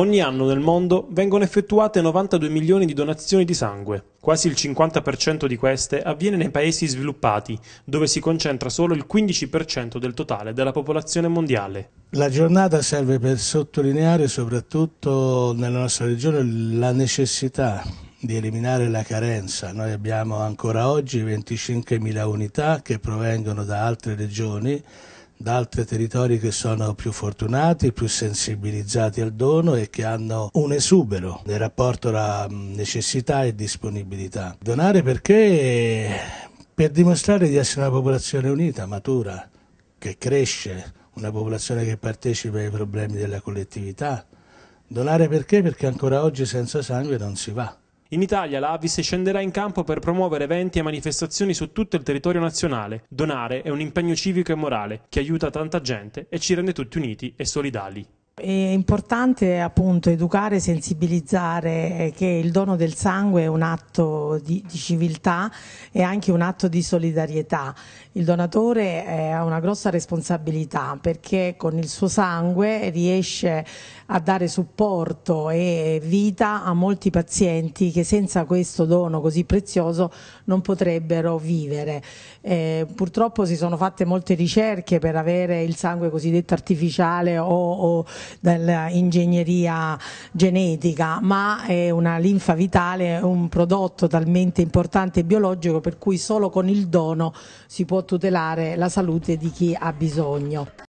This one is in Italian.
Ogni anno nel mondo vengono effettuate 92 milioni di donazioni di sangue. Quasi il 50% di queste avviene nei paesi sviluppati, dove si concentra solo il 15% del totale della popolazione mondiale. La giornata serve per sottolineare soprattutto nella nostra regione la necessità di eliminare la carenza. Noi abbiamo ancora oggi 25.000 unità che provengono da altre regioni da altri territori che sono più fortunati, più sensibilizzati al dono e che hanno un esubero nel rapporto tra mm, necessità e disponibilità. Donare perché? Per dimostrare di essere una popolazione unita, matura, che cresce, una popolazione che partecipa ai problemi della collettività. Donare perché? Perché ancora oggi senza sangue non si va. In Italia la Avis scenderà in campo per promuovere eventi e manifestazioni su tutto il territorio nazionale. Donare è un impegno civico e morale che aiuta tanta gente e ci rende tutti uniti e solidali. È importante appunto educare e sensibilizzare eh, che il dono del sangue è un atto di, di civiltà e anche un atto di solidarietà. Il donatore eh, ha una grossa responsabilità perché con il suo sangue riesce a dare supporto e vita a molti pazienti che senza questo dono così prezioso non potrebbero vivere. Eh, purtroppo si sono fatte molte ricerche per avere il sangue cosiddetto artificiale o, o dell'ingegneria genetica, ma è una linfa vitale, è un prodotto talmente importante e biologico per cui solo con il dono si può tutelare la salute di chi ha bisogno.